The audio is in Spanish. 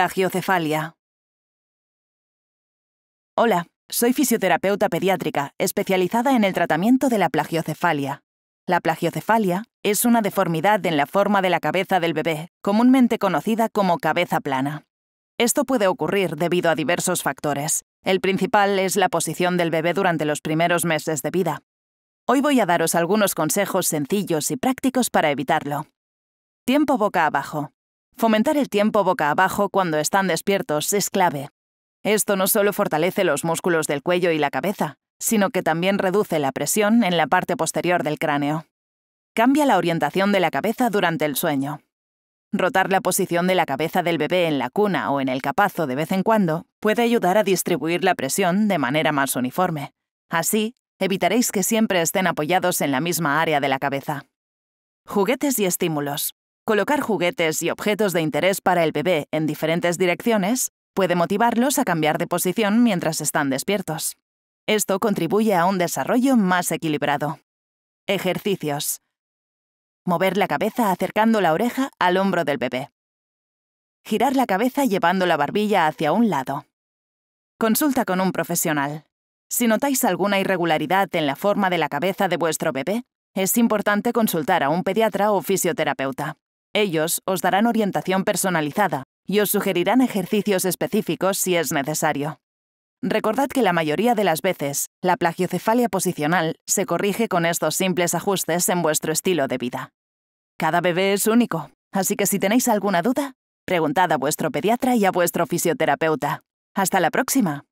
plagiocefalia. Hola, soy fisioterapeuta pediátrica, especializada en el tratamiento de la plagiocefalia. La plagiocefalia es una deformidad en la forma de la cabeza del bebé, comúnmente conocida como cabeza plana. Esto puede ocurrir debido a diversos factores. El principal es la posición del bebé durante los primeros meses de vida. Hoy voy a daros algunos consejos sencillos y prácticos para evitarlo. Tiempo boca abajo. Fomentar el tiempo boca abajo cuando están despiertos es clave. Esto no solo fortalece los músculos del cuello y la cabeza, sino que también reduce la presión en la parte posterior del cráneo. Cambia la orientación de la cabeza durante el sueño. Rotar la posición de la cabeza del bebé en la cuna o en el capazo de vez en cuando puede ayudar a distribuir la presión de manera más uniforme. Así, evitaréis que siempre estén apoyados en la misma área de la cabeza. Juguetes y estímulos. Colocar juguetes y objetos de interés para el bebé en diferentes direcciones puede motivarlos a cambiar de posición mientras están despiertos. Esto contribuye a un desarrollo más equilibrado. Ejercicios. Mover la cabeza acercando la oreja al hombro del bebé. Girar la cabeza llevando la barbilla hacia un lado. Consulta con un profesional. Si notáis alguna irregularidad en la forma de la cabeza de vuestro bebé, es importante consultar a un pediatra o fisioterapeuta. Ellos os darán orientación personalizada y os sugerirán ejercicios específicos si es necesario. Recordad que la mayoría de las veces, la plagiocefalia posicional se corrige con estos simples ajustes en vuestro estilo de vida. Cada bebé es único, así que si tenéis alguna duda, preguntad a vuestro pediatra y a vuestro fisioterapeuta. Hasta la próxima.